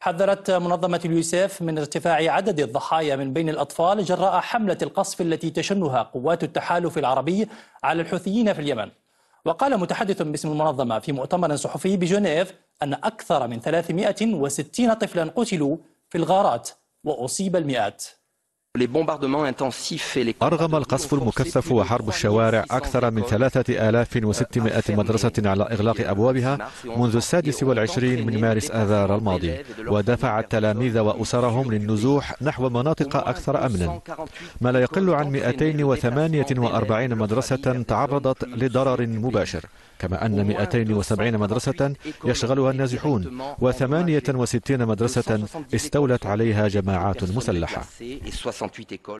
حذرت منظمة اليوسف من ارتفاع عدد الضحايا من بين الأطفال جراء حملة القصف التي تشنها قوات التحالف العربي على الحوثيين في اليمن وقال متحدث باسم المنظمة في مؤتمر صحفي بجنيف أن أكثر من 360 طفلا قتلوا في الغارات وأصيب المئات أرغم القصف المكثف وحرب الشوارع أكثر من 3600 مدرسة على إغلاق أبوابها منذ السادس والعشرين من مارس آذار الماضي ودفع التلاميذ وأسرهم للنزوح نحو مناطق أكثر أمنا ما لا يقل عن 248 مدرسة تعرضت لضرر مباشر كما أن 270 مدرسة يشغلها النازحون و68 مدرسة استولت عليها جماعات مسلحة 28 écoles.